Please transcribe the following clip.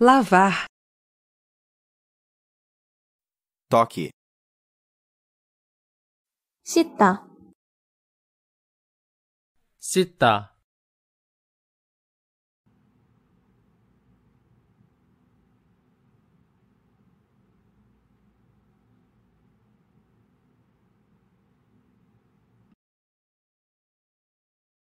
lavar. Toque. Cita. Cita.